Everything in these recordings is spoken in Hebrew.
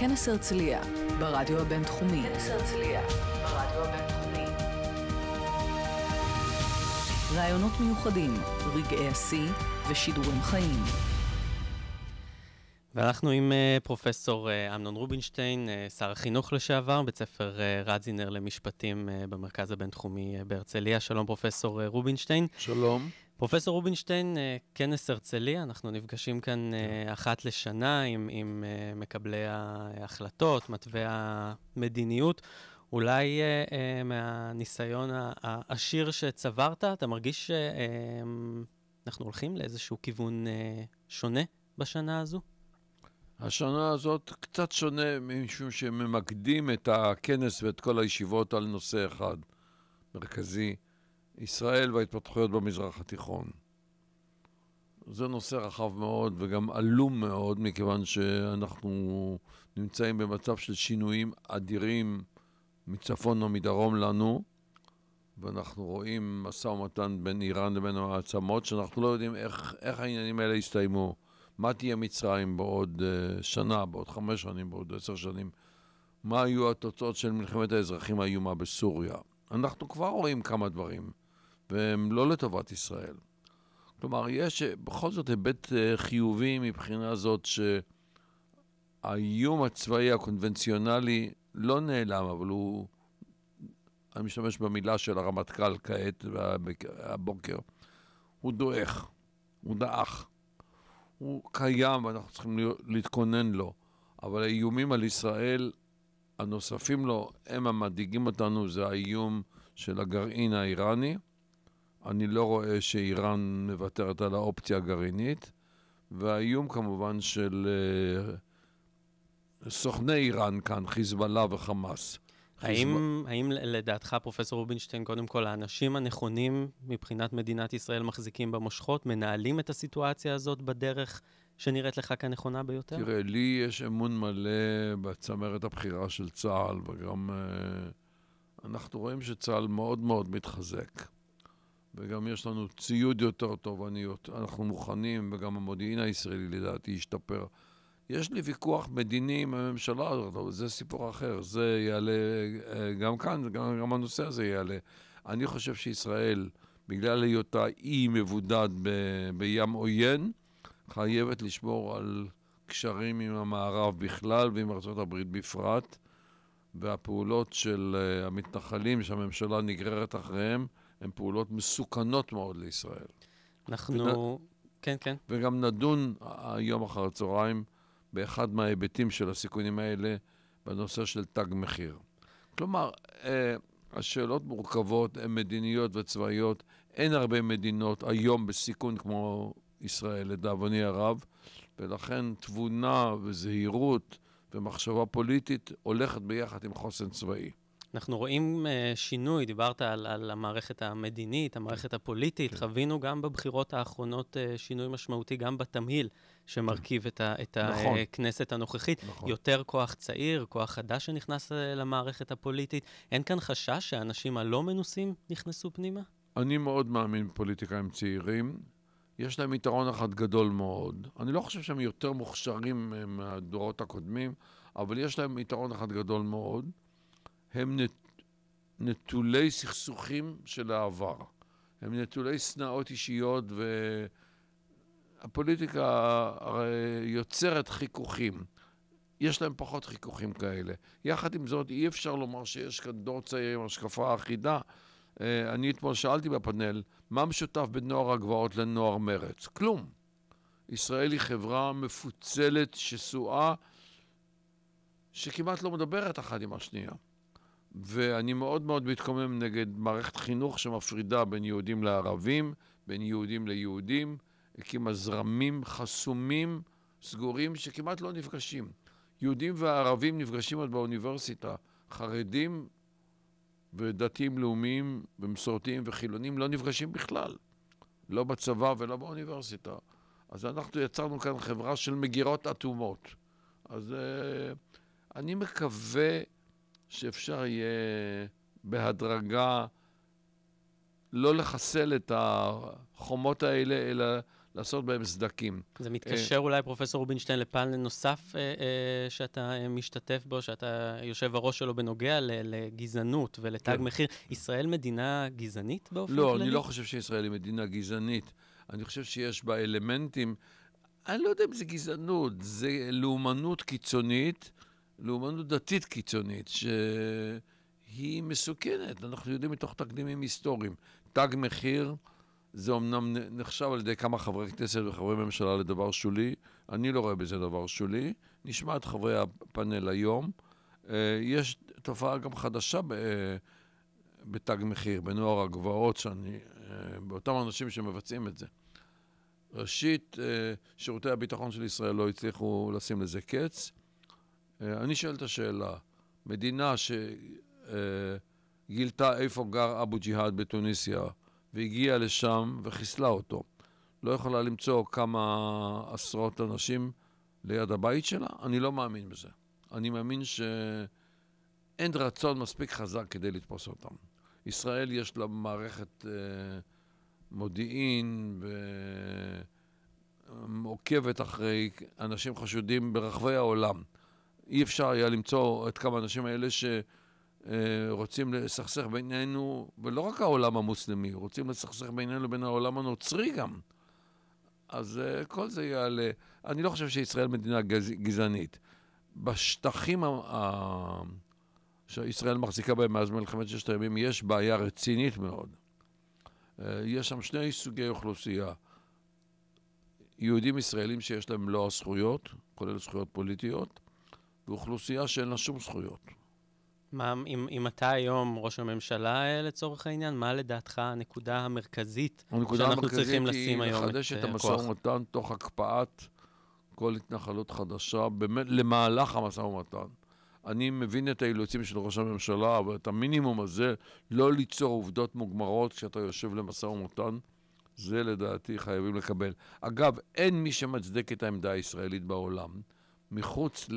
כנס הרצליה, ברדיו הבינתחומי. כנס הרצליה, ברדיו הבינתחומי. רעיונות מיוחדים, רגעי השיא ושידורים חיים. ואנחנו עם אה, פרופסור אה, אמנון רובינשטיין, אה, שר החינוך לשעבר, בית ספר רדזינר למשפטים במרכז הבינתחומי בהרצליה. שלום פרופסור רובינשטיין. שלום. פרופסור רובינשטיין, אה, כנס הרצליה, אנחנו נפגשים כאן yeah. אה, כן. אחת לשנה עם, עם אה, מקבלי ההחלטות, מתווי המדיניות. אולי אה, מהניסיון העשיר שצברת, אתה מרגיש שאנחנו הולכים לאיזשהו כיוון אה, שונה בשנה הזו? השנה הזאת קצת שונה, משום שממקדים את הכנס ואת כל הישיבות על נושא אחד מרכזי. ישראל וההתפתחויות במזרח התיכון. זה נושא רחב מאוד וגם עלום מאוד, מכיוון שאנחנו נמצאים במצב של שינויים אדירים מצפון או מדרום לנו, ואנחנו רואים משא ומתן בין איראן לבין המעצמות, שאנחנו לא יודעים איך, איך העניינים האלה יסתיימו. מה תהיה מצרים בעוד אה, שנה, בעוד חמש שנים, בעוד עשר שנים? מה היו התוצאות של מלחמת האזרחים האיומה בסוריה? אנחנו כבר רואים כמה דברים. והם לא לטובת ישראל. כלומר, יש בכל זאת היבט אה, חיובי מבחינה זאת שהאיום הצבאי הקונבנציונלי לא נעלם, אבל הוא, אני משתמש במילה של הרמטכ"ל כעת, הבוקר, הוא דועך, הוא דעך. הוא קיים ואנחנו צריכים להתכונן לו, אבל האיומים על ישראל הנוספים לו הם המדאיגים אותנו, זה האיום של הגרעין האיראני. אני לא רואה שאיראן מוותרת על האופציה הגרעינית, והאיום כמובן של אה, סוכני איראן כאן, חיזבאללה וחמאס. האם, חיזב... האם לדעתך, פרופסור רובינשטיין, קודם כל, האנשים הנכונים מבחינת מדינת ישראל מחזיקים במושכות, מנהלים את הסיטואציה הזאת בדרך שנראית לך כנכונה ביותר? תראה, לי יש אמון מלא בצמרת הבכירה של צה"ל, וגם אה, אנחנו רואים שצה"ל מאוד מאוד מתחזק. וגם יש לנו ציוד יותר טוב, אני, אנחנו מוכנים, וגם המודיעין הישראלי לדעתי השתפר. יש לי ויכוח מדיני עם הממשלה הזאת, אבל זה סיפור אחר. זה יעלה אה, גם כאן, גם, גם הנושא הזה יעלה. אני חושב שישראל, בגלל היותה אי מבודד ב, בים עוין, חייבת לשמור על קשרים עם המערב בכלל ועם ארה"ב בפרט, והפעולות של אה, המתנחלים שהממשלה נגררת אחריהם, הן פעולות מסוכנות מאוד לישראל. אנחנו... ונ... כן, כן. וגם נדון היום אחר הצהריים באחד מההיבטים של הסיכונים האלה, בנושא של תג מחיר. כלומר, אה, השאלות מורכבות, הן מדיניות וצבאיות. אין הרבה מדינות היום בסיכון כמו ישראל, לדאבוני הרב, ולכן תבונה וזהירות ומחשבה פוליטית הולכת ביחד עם חוסן צבאי. אנחנו רואים uh, שינוי, דיברת על, על המערכת המדינית, המערכת כן. הפוליטית, כן. חווינו גם בבחירות האחרונות uh, שינוי משמעותי, גם בתמהיל שמרכיב כן. את, ה, את אה, נכון. הכנסת הנוכחית. נכון. יותר כוח צעיר, כוח חדש שנכנס למערכת הפוליטית. אין כאן חשש שהאנשים הלא מנוסים נכנסו פנימה? אני מאוד מאמין בפוליטיקאים צעירים. יש להם יתרון אחד גדול מאוד. אני לא חושב שהם יותר מוכשרים מהדורות הקודמים, אבל יש להם יתרון אחד גדול מאוד. הם נטולי סכסוכים של העבר. הם נטולי שנאות אישיות, והפוליטיקה הרי יוצרת חיכוכים. יש להם פחות חיכוכים כאלה. יחד עם זאת, אי אפשר לומר שיש כאן דור צעיר עם השקפה אחידה. אה, אני אתמול שאלתי בפאנל, מה משותף בין נוער הגבעות לנוער מרץ? כלום. ישראל היא חברה מפוצלת, שסועה, שכמעט לא מדברת אחת עם השנייה. ואני מאוד מאוד מתקומם נגד מערכת חינוך שמפרידה בין יהודים לערבים, בין יהודים ליהודים, הקימה זרמים חסומים, סגורים, שכמעט לא נפגשים. יהודים וערבים נפגשים עוד באוניברסיטה, חרדים ודתיים לאומיים ומסורתיים וחילונים לא נפגשים בכלל, לא בצבא ולא באוניברסיטה. אז אנחנו יצרנו כאן חברה של מגירות אטומות. אז אה, אני מקווה שאפשר יהיה בהדרגה לא לחסל את החומות האלה, אלא לעשות בהם סדקים. זה אה, מתקשר אולי, פרופ' רובינשטיין, לפאנל נוסף אה, אה, שאתה משתתף בו, שאתה יושב הראש שלו בנוגע לגזענות ולתג כן. מחיר. ישראל מדינה גזענית באופן לא, כללי? לא, אני לא חושב שישראל היא מדינה גזענית. אני חושב שיש בה אלמנטים, אני לא יודע אם זה גזענות, זה לאומנות קיצונית. לאומנות דתית קיצונית, שהיא מסוכנת, אנחנו יודעים מתוך תקדימים היסטוריים. תג מחיר, זה אמנם נחשב על ידי כמה חברי כנסת וחברי ממשלה לדבר שולי, אני לא רואה בזה דבר שולי. נשמע את חברי הפאנל היום. אה, יש תופעה גם חדשה אה, בתג מחיר, בנוער הגבעות, שאני, אה, באותם אנשים שמבצעים את זה. ראשית, שירותי הביטחון של ישראל לא הצליחו לשים לזה קץ. אה, אני שואל את השאלה, מדינה שגילתה איפה גר אבו ג'יהאד בתוניסיה והגיעה לשם וחיסלה אותו, לא יכולה למצוא כמה עשרות אנשים ליד הבית שלה? אני לא מאמין בזה. אני מאמין שאין רצון מספיק חזק כדי לתפוס אותם. ישראל יש לה מערכת אה, מודיעין ו... עוקבת אחרי אנשים חשודים ברחבי העולם. אי אפשר היה למצוא את כמה האנשים האלה שרוצים אה, לסכסך בינינו, ולא רק העולם המוסלמי, רוצים לסכסך בינינו לבין העולם הנוצרי גם. אז אה, כל זה יעלה. אני לא חושב שישראל מדינה גז... גזענית. בשטחים ה... ה... שישראל מחזיקה בהם מאז מלחמת ששת הימים, יש בעיה רצינית מאוד. אה, יש שם שני סוגי אוכלוסייה. יהודים ישראלים שיש להם מלוא הזכויות, כולל זכויות פוליטיות, באוכלוסייה שאין לה שום זכויות. מה, אם, אם אתה היום ראש הממשלה אה, לצורך העניין, מה לדעתך הנקודה המרכזית שאנחנו המרכזית צריכים לשים היום את הכוח? הנקודה המרכזית היא לחדש את אה, המשא ומתן תוך הקפאת כל התנחלות חדשה באמת למהלך המשא ומתן. אני מבין את האילוצים של ראש הממשלה, אבל את המינימום הזה, לא ליצור עובדות מוגמרות כשאתה יושב למשא ומתן, זה לדעתי חייבים לקבל. אגב, אין מי שמצדק את העמדה הישראלית בעולם. מחוץ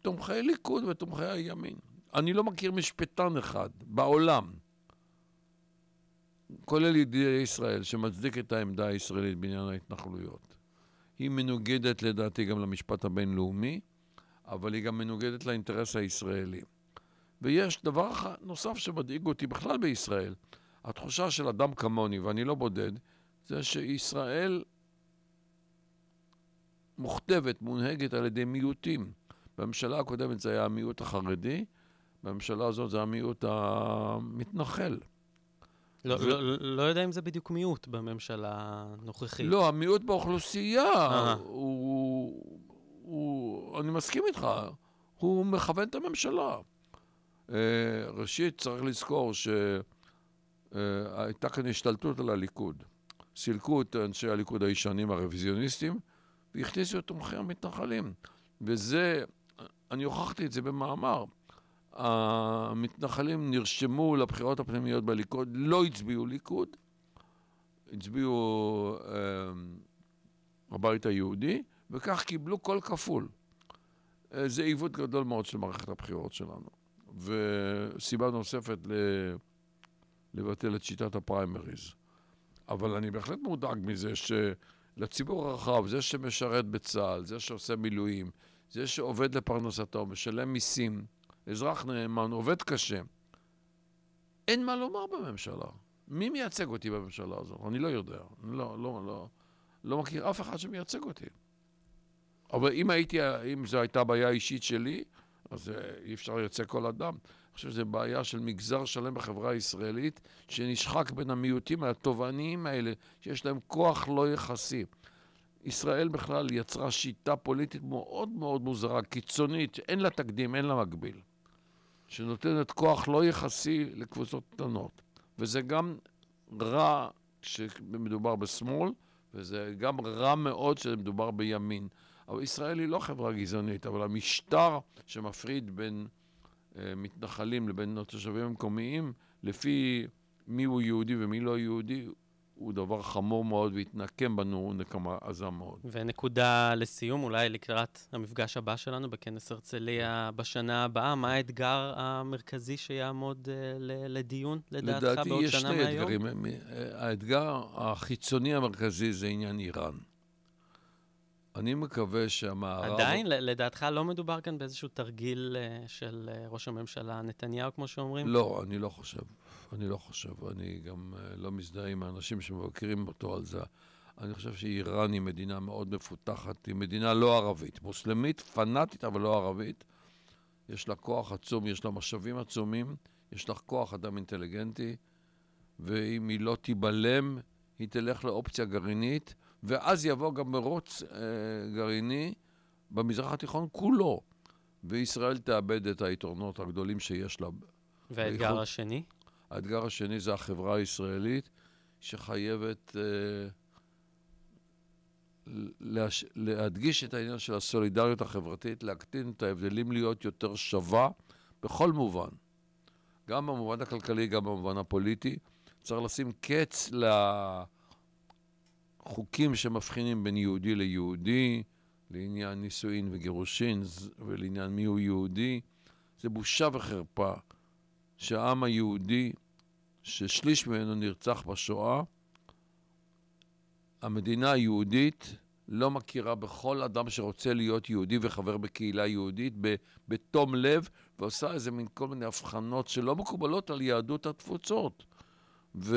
לתומכי ליכוד ותומכי הימין. אני לא מכיר משפטן אחד בעולם, כולל ידידי ישראל, שמצדיק את העמדה הישראלית בעניין ההתנחלויות. היא מנוגדת לדעתי גם למשפט הבינלאומי, אבל היא גם מנוגדת לאינטרס הישראלי. ויש דבר נוסף שמדאיג אותי בכלל בישראל, התחושה של אדם כמוני, ואני לא בודד, זה שישראל מוכתבת, מונהגת על ידי מיעוטים. בממשלה הקודמת זה היה המיעוט החרדי, בממשלה הזאת זה המיעוט המתנחל. לא, ו... לא, לא יודע אם זה בדיוק מיעוט בממשלה הנוכחית. לא, המיעוט באוכלוסייה הוא, הוא, הוא... אני מסכים איתך, הוא מכוון את הממשלה. אה, ראשית, צריך לזכור שהייתה אה, כאן השתלטות על הליכוד. סילקו את אנשי הליכוד הישנים הרוויזיוניסטים, והכניסו את תומכי המתנחלים. וזה, אני הוכחתי את זה במאמר. המתנחלים נרשמו לבחירות הפנימיות בליכוד, לא הצביעו ליכוד, הצביעו אה, הבית היהודי, וכך קיבלו קול כפול. אה, זה עיוות גדול מאוד של מערכת הבחירות שלנו. וסיבה נוספת ל... לבטל את שיטת הפריימריז. אבל אני בהחלט מודאג מזה ש... לציבור הרחב, זה שמשרת בצה"ל, זה שעושה מילואים, זה שעובד לפרנסתו, משלם מיסים, אזרח נאמן, עובד קשה. אין מה לומר בממשלה. מי מייצג אותי בממשלה הזו? אני לא יודע. אני לא, לא, לא, לא מכיר אף אחד שמייצג אותי. אבל אם, הייתי, אם זו הייתה בעיה אישית שלי, אז אה, אי אפשר לייצג כל אדם. חושב שזו בעיה של מגזר שלם בחברה הישראלית, שנשחק בין המיעוטים התובעניים האלה, שיש להם כוח לא יחסי. ישראל בכלל יצרה שיטה פוליטית מאוד מאוד מוזרה, קיצונית, שאין לה תקדים, אין לה מקביל, שנותנת כוח לא יחסי לקבוצות קטנות. וזה גם רע כשמדובר בשמאל, וזה גם רע מאוד כשמדובר בימין. אבל ישראל היא לא חברה גזענית, אבל המשטר שמפריד בין אה, מתנחלים לבין התושבים המקומיים, לפי מי הוא יהודי ומי לא יהודי, הוא דבר חמור מאוד והתנקם בנו נקמה עזה מאוד. ונקודה לסיום, אולי לקראת המפגש הבא שלנו בכנס הרצליה בשנה הבאה, מה האתגר המרכזי שיעמוד אה, לדיון, לדעתך, בעוד שנה מהיום? לדעתי יש שני אתגרים. אה, האתגר החיצוני המרכזי זה עניין איראן. אני מקווה שהמערב... עדיין, לדעתך, לא מדובר כאן באיזשהו תרגיל אה, של אה, ראש הממשלה נתניהו, כמו שאומרים? לא, אני לא חושב. אני לא חושב. אני גם אה, לא מזדהה עם האנשים שמבקרים אותו על זה. אני חושב שאיראן היא מדינה מאוד מפותחת, היא מדינה לא ערבית, מוסלמית, פנאטית, אבל לא ערבית. יש לה כוח עצום, יש לה משאבים עצומים, יש לה כוח אדם אינטליגנטי, ואם היא לא תיבלם, היא תלך לאופציה גרעינית. ואז יבוא גם מרוץ אה, גרעיני במזרח התיכון כולו, וישראל תאבד את היתרונות הגדולים שיש לה. והאתגר ביחוד... השני? האתגר השני זה החברה הישראלית, שחייבת אה, להש... להדגיש את העניין של הסולידריות החברתית, להקטין את ההבדלים, להיות יותר שווה בכל מובן, גם במובן הכלכלי, גם במובן הפוליטי. צריך לשים קץ ל... לה... חוקים שמבחינים בין יהודי ליהודי, לעניין נישואין וגירושין ולעניין מיהו יהודי. זה בושה וחרפה שהעם היהודי, ששליש ממנו נרצח בשואה, המדינה היהודית לא מכירה בכל אדם שרוצה להיות יהודי וחבר בקהילה יהודית בתום לב, ועושה איזה מין כל מיני הבחנות שלא מקובלות על יהדות התפוצות. ו...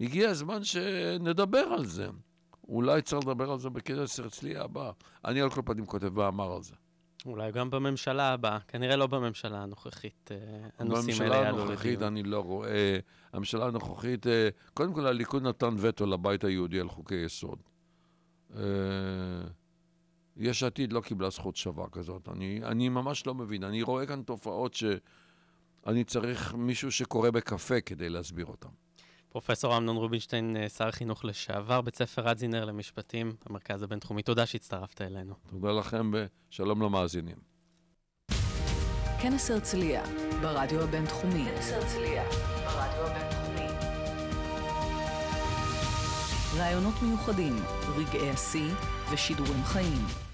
הגיע הזמן שנדבר על זה. אולי צריך לדבר על זה בכנס הרצליה הבא. אני על כל פנים כותב מאמר על זה. אולי גם בממשלה הבאה, כנראה לא בממשלה הנוכחית, אה, הנושאים האלה יעלו לדיון. בממשלה הנוכחית אני לא רואה, הממשלה הנוכחית, אה, קודם כל הליכוד נתן וטו לבית היהודי על חוקי יסוד. אה, יש עתיד לא קיבלה זכות שווה כזאת, אני, אני ממש לא מבין, אני רואה כאן תופעות שאני צריך מישהו שקורא בקפה כדי להסביר אותן. פרופסור אמנון רובינשטיין, אה, שר החינוך לשעבר, בית ספר רדזינר למשפטים, המרכז הבינתחומי. תודה שהצטרפת אלינו. תודה לכם ושלום למאזינים. כנס הרצליה, ברדיו הבינתחומי. כנס הרצליה, ברדיו הבינתחומי. רעיונות מיוחדים, רגעי השיא ושידורים חיים.